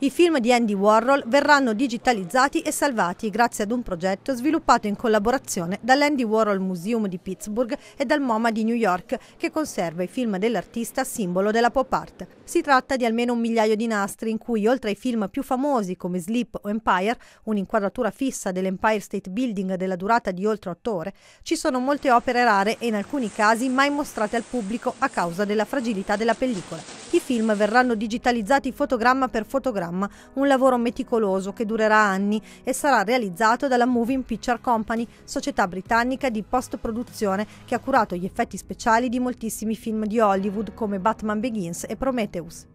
I film di Andy Warhol verranno digitalizzati e salvati grazie ad un progetto sviluppato in collaborazione dall'Andy Warhol Museum di Pittsburgh e dal MoMA di New York, che conserva i film dell'artista simbolo della pop art. Si tratta di almeno un migliaio di nastri in cui, oltre ai film più famosi come Sleep o Empire, un'inquadratura fissa dell'Empire State Building della durata di oltre otto ore, ci sono molte opere rare e in alcuni casi mai mostrate al pubblico a causa della fragilità della pellicola. I film verranno digitalizzati fotogramma per fotogramma, un lavoro meticoloso che durerà anni e sarà realizzato dalla Moving Picture Company, società britannica di post-produzione che ha curato gli effetti speciali di moltissimi film di Hollywood come Batman Begins e Prometheus.